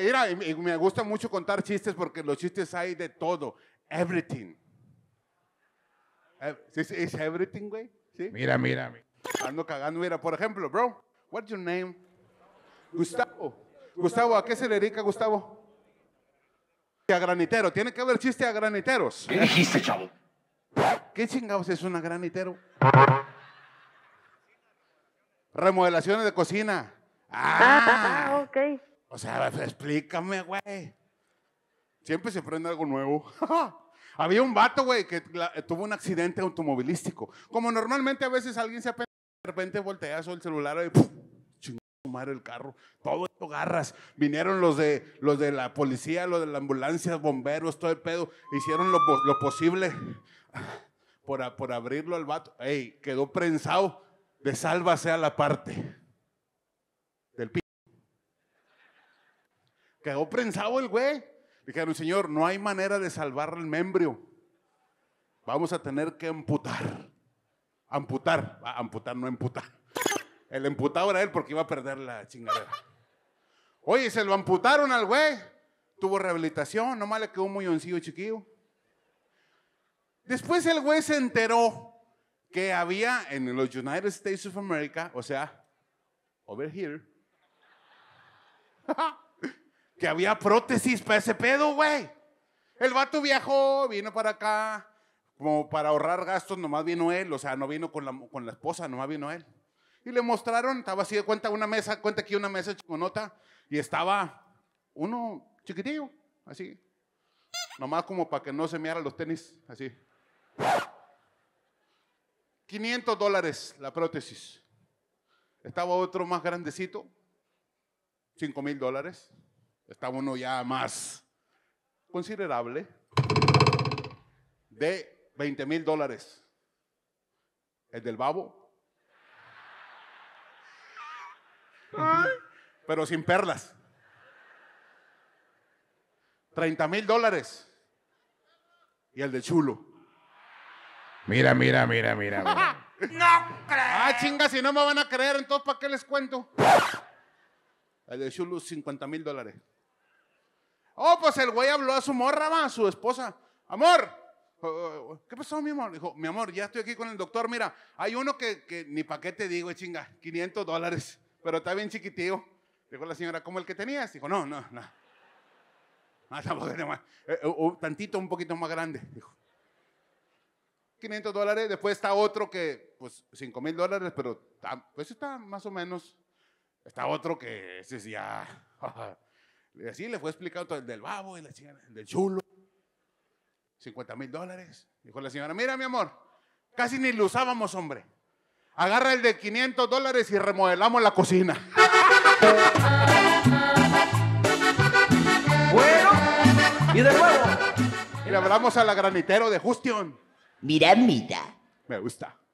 mira, y me gusta mucho contar chistes porque los chistes hay de todo. Everything. Eh, ¿Es everything, güey? Mira, mira. Ando cagando. Mira, por ejemplo, bro, what's your name? Gustavo. Gustavo, ¿a qué se dedica Gustavo? A granitero. Tiene que haber chiste a graniteros. ¿Qué dijiste, chavo? ¿Qué chingados es una granitero? Remodelaciones de cocina. Ah, ah ok. O sea, explícame, güey. Siempre se prende algo nuevo. Había un vato, güey, que tuvo un accidente automovilístico. Como normalmente a veces alguien se apena, de repente voltea su el celular y chingó madre el carro. Todo esto garras. Vinieron los de, los de la policía, los de la ambulancia, bomberos, todo el pedo. Hicieron lo, lo posible por, por abrirlo al vato. Ey, quedó prensado de sálvase a la parte. Quedó prensado el güey. Dijeron, Señor, no hay manera de salvar el membrio. Vamos a tener que amputar. Amputar. amputar, no amputar. El amputado era él porque iba a perder la chingadera. Oye, se lo amputaron al güey. Tuvo rehabilitación, nomás le quedó un muñoncillo chiquillo. Después el güey se enteró que había en los United States of America, o sea, over here, que había prótesis para ese pedo, güey. El vato viajó, vino para acá, como para ahorrar gastos, nomás vino él, o sea, no vino con la, con la esposa, nomás vino él. Y le mostraron, estaba así de cuenta una mesa, cuenta aquí una mesa chiconota, y estaba uno chiquitillo, así, nomás como para que no se mearan los tenis, así. 500 dólares la prótesis. Estaba otro más grandecito, 5 mil dólares está uno ya más considerable de 20 mil dólares. El del babo. pero sin perlas. 30 mil dólares. Y el de chulo. Mira, mira, mira, mira. no creo. Ah, chinga, si no me van a creer, entonces ¿para qué les cuento? El de chulo, 50 mil dólares. Oh, pues el güey habló a su morra, va, a su esposa. Amor, oh, oh, oh, ¿qué pasó, mi amor? Dijo, mi amor, ya estoy aquí con el doctor. Mira, hay uno que, que ni pa' qué te digo, chinga, 500 dólares, pero está bien chiquitío. Dijo la señora, ¿cómo el que tenías? Dijo, no, no, no. Ah, tampoco más. Eh, eh, tantito, un poquito más grande. Dijo. 500 dólares. Después está otro que, pues, 5 mil dólares, pero está, pues está más o menos. Está otro que ese es ya. Y así le fue explicando todo el del babo, y la chica, el del chulo. 50 mil dólares. Dijo la señora, mira mi amor, casi ni lo usábamos, hombre. Agarra el de 500 dólares y remodelamos la cocina. Bueno, y de nuevo. Y le hablamos a la granitero de Justión. Mira, mira. Me gusta.